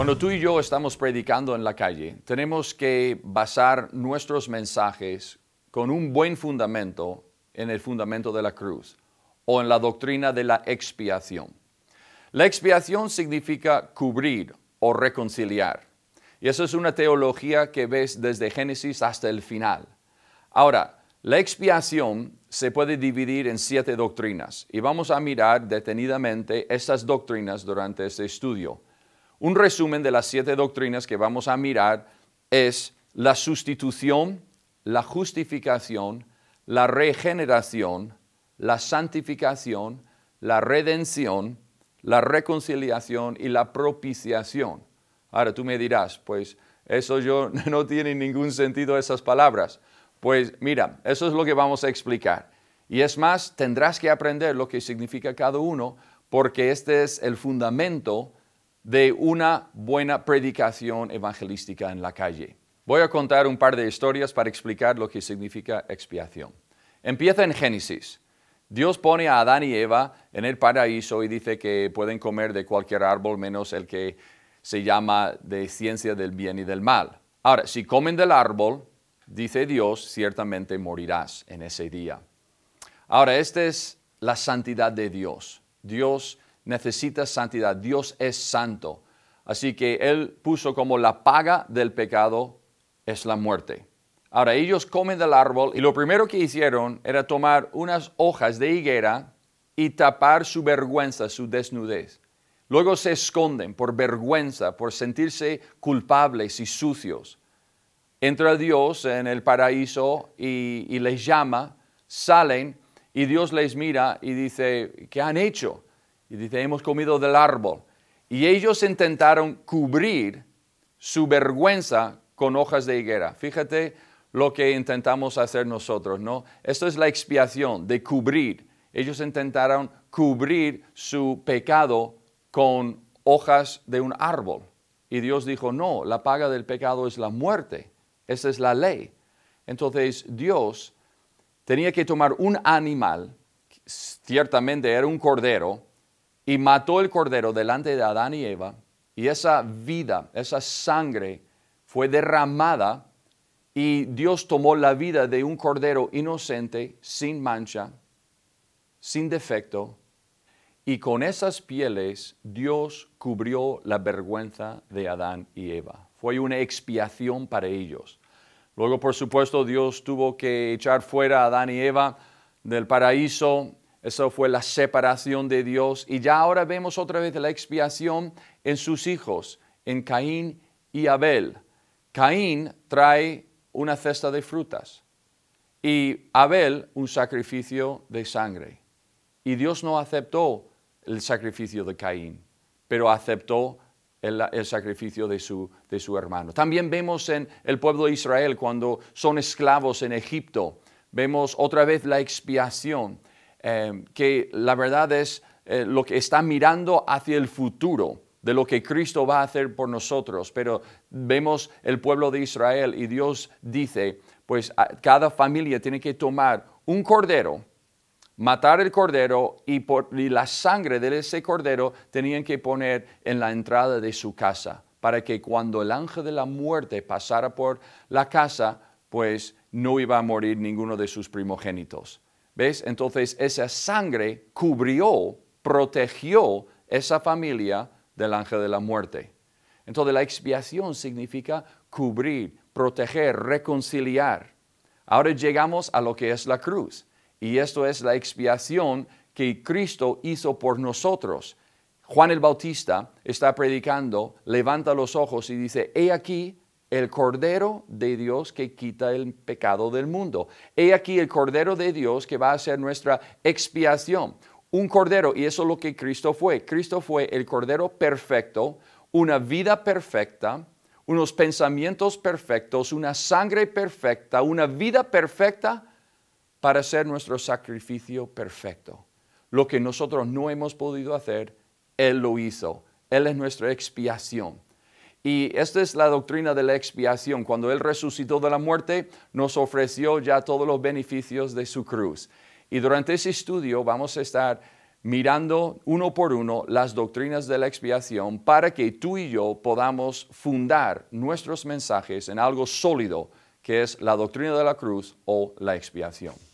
Cuando tú y yo estamos predicando en la calle, tenemos que basar nuestros mensajes con un buen fundamento en el fundamento de la cruz o en la doctrina de la expiación. La expiación significa cubrir o reconciliar. Y eso es una teología que ves desde Génesis hasta el final. Ahora, la expiación se puede dividir en siete doctrinas y vamos a mirar detenidamente estas doctrinas durante este estudio. Un resumen de las siete doctrinas que vamos a mirar es la sustitución, la justificación, la regeneración, la santificación, la redención, la reconciliación y la propiciación. Ahora tú me dirás, pues eso yo no tiene ningún sentido esas palabras. Pues mira, eso es lo que vamos a explicar. Y es más, tendrás que aprender lo que significa cada uno porque este es el fundamento de una buena predicación evangelística en la calle. Voy a contar un par de historias para explicar lo que significa expiación. Empieza en Génesis. Dios pone a Adán y Eva en el paraíso y dice que pueden comer de cualquier árbol menos el que se llama de ciencia del bien y del mal. Ahora, si comen del árbol, dice Dios, ciertamente morirás en ese día. Ahora, esta es la santidad de Dios. Dios necesita santidad. Dios es santo. Así que Él puso como la paga del pecado es la muerte. Ahora ellos comen del árbol y lo primero que hicieron era tomar unas hojas de higuera y tapar su vergüenza, su desnudez. Luego se esconden por vergüenza, por sentirse culpables y sucios. Entra Dios en el paraíso y, y les llama, salen y Dios les mira y dice, ¿qué han hecho? Y dice, hemos comido del árbol. Y ellos intentaron cubrir su vergüenza con hojas de higuera. Fíjate lo que intentamos hacer nosotros, ¿no? Esto es la expiación, de cubrir. Ellos intentaron cubrir su pecado con hojas de un árbol. Y Dios dijo, no, la paga del pecado es la muerte. Esa es la ley. Entonces Dios tenía que tomar un animal, ciertamente era un cordero, y mató el cordero delante de Adán y Eva, y esa vida, esa sangre fue derramada y Dios tomó la vida de un cordero inocente, sin mancha, sin defecto, y con esas pieles Dios cubrió la vergüenza de Adán y Eva. Fue una expiación para ellos. Luego, por supuesto, Dios tuvo que echar fuera a Adán y Eva del paraíso eso fue la separación de Dios. Y ya ahora vemos otra vez la expiación en sus hijos, en Caín y Abel. Caín trae una cesta de frutas y Abel un sacrificio de sangre. Y Dios no aceptó el sacrificio de Caín, pero aceptó el, sacrificio de su, de su hermano. También vemos en el pueblo de Israel cuando son esclavos en Egipto, vemos otra vez la expiación Em, que la verdad es eh, lo que está mirando hacia el futuro de lo que Cristo va a hacer por nosotros. Pero vemos el pueblo de Israel y Dios dice, pues cada familia tiene que tomar un cordero, matar el cordero y la sangre de ese cordero tenían que poner en la entrada de su casa para que cuando el ángel de la muerte pasara por la casa, pues no iba a morir ninguno de sus primogénitos. ¿Ves? Entonces esa sangre cubrió, protegió esa familia del ángel de la muerte. Entonces la expiación significa cubrir, proteger, reconciliar. Ahora llegamos a lo que es la cruz. Y esto es la expiación que Cristo hizo por nosotros. Juan el Bautista está predicando, levanta los ojos y dice, he aquí el Cordero de Dios que quita el pecado del mundo. He aquí el Cordero de Dios que va a ser nuestra expiación. Un Cordero, y eso es lo que Cristo fue. Cristo fue el Cordero perfecto, una vida perfecta, unos pensamientos perfectos, una sangre perfecta, una vida perfecta para ser nuestro sacrificio perfecto. Lo que nosotros no hemos podido hacer, Él lo hizo. Él es nuestra expiación. Y esta es la doctrina de la expiación. Cuando Él resucitó de la muerte, nos ofreció ya todos los beneficios de su cruz. Y durante ese estudio vamos a estar mirando uno por uno las doctrinas de la expiación para que tú y yo podamos fundar nuestros mensajes en algo sólido, que es la doctrina de la cruz o la expiación.